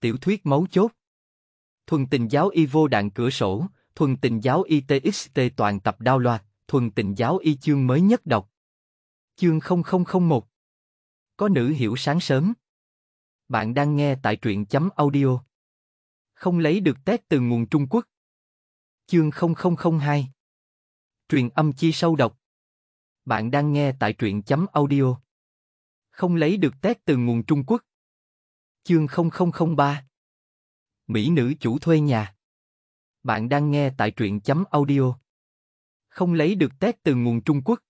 Tiểu thuyết mấu chốt Thuần tình giáo y vô đạn cửa sổ, thuần tình giáo y TXT toàn tập đao loạt, thuần tình giáo y chương mới nhất đọc. Chương 0001 Có nữ hiểu sáng sớm Bạn đang nghe tại truyện chấm audio Không lấy được test từ nguồn Trung Quốc Chương 0002 Truyền âm chi sâu độc Bạn đang nghe tại truyện chấm audio Không lấy được test từ nguồn Trung Quốc Chương 0003 Mỹ nữ chủ thuê nhà Bạn đang nghe tại truyện chấm audio Không lấy được tét từ nguồn Trung Quốc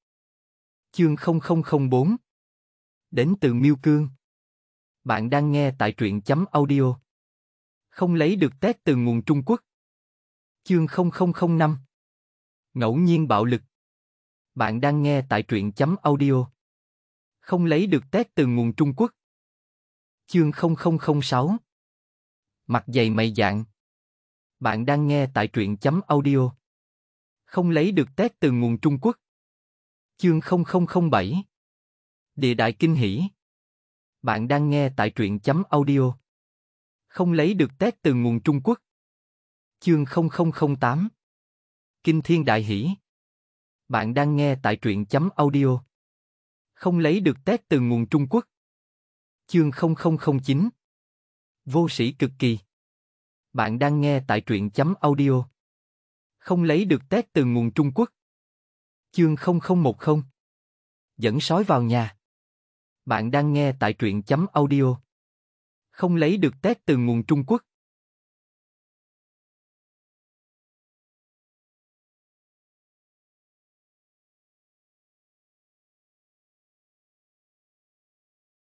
Chương 0004 Đến từ Miêu Cương Bạn đang nghe tại truyện chấm audio Không lấy được tét từ nguồn Trung Quốc Chương 0005 Ngẫu nhiên bạo lực Bạn đang nghe tại truyện chấm audio Không lấy được tét từ nguồn Trung Quốc Chương 0006 Mặt dày mày dạng Bạn đang nghe tại truyện chấm audio Không lấy được test từ nguồn Trung Quốc Chương 0007 Địa đại kinh hỷ Bạn đang nghe tại truyện chấm audio Không lấy được test từ nguồn Trung Quốc Chương 0008 Kinh thiên đại hỷ Bạn đang nghe tại truyện chấm audio Không lấy được test từ nguồn Trung Quốc Chương 0009 Vô sĩ cực kỳ Bạn đang nghe tại truyện chấm audio Không lấy được test từ nguồn Trung Quốc Chương 0010 Dẫn sói vào nhà Bạn đang nghe tại truyện chấm audio Không lấy được test từ nguồn Trung Quốc